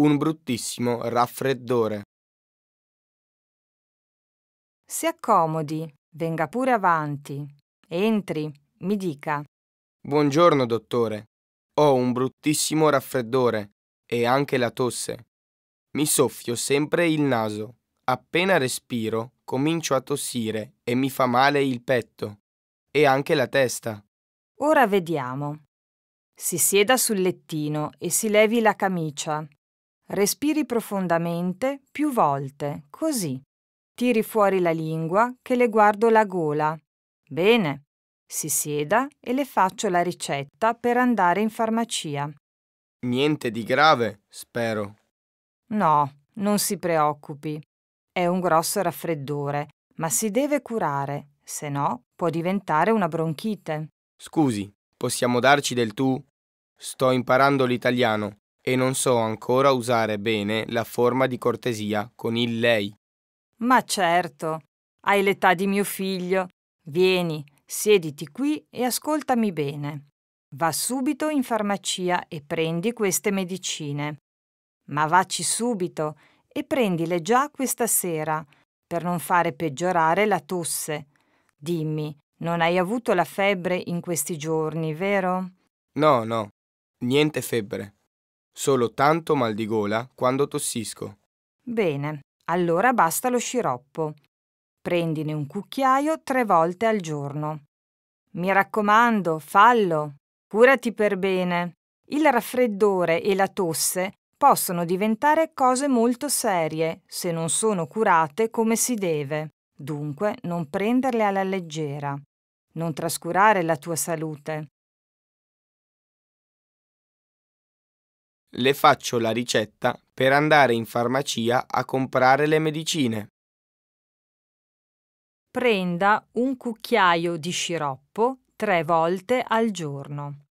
un bruttissimo raffreddore. Si accomodi, venga pure avanti. Entri, mi dica. Buongiorno, dottore. Ho un bruttissimo raffreddore e anche la tosse. Mi soffio sempre il naso. Appena respiro, comincio a tossire e mi fa male il petto e anche la testa. Ora vediamo. Si sieda sul lettino e si levi la camicia. Respiri profondamente più volte, così. Tiri fuori la lingua che le guardo la gola. Bene. Si sieda e le faccio la ricetta per andare in farmacia. Niente di grave, spero. No, non si preoccupi. È un grosso raffreddore, ma si deve curare, se no può diventare una bronchite. Scusi, possiamo darci del tu? Sto imparando l'italiano e non so ancora usare bene la forma di cortesia con il lei. Ma certo, hai l'età di mio figlio. Vieni, siediti qui e ascoltami bene. Va subito in farmacia e prendi queste medicine. Ma vacci subito e prendile già questa sera, per non fare peggiorare la tosse. Dimmi, non hai avuto la febbre in questi giorni, vero? No, no, niente febbre. Solo tanto mal di gola quando tossisco. Bene, allora basta lo sciroppo. Prendine un cucchiaio tre volte al giorno. Mi raccomando, fallo. Curati per bene. Il raffreddore e la tosse possono diventare cose molto serie se non sono curate come si deve. Dunque, non prenderle alla leggera. Non trascurare la tua salute. le faccio la ricetta per andare in farmacia a comprare le medicine. Prenda un cucchiaio di sciroppo tre volte al giorno.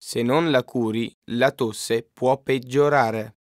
Se non la curi, la tosse può peggiorare.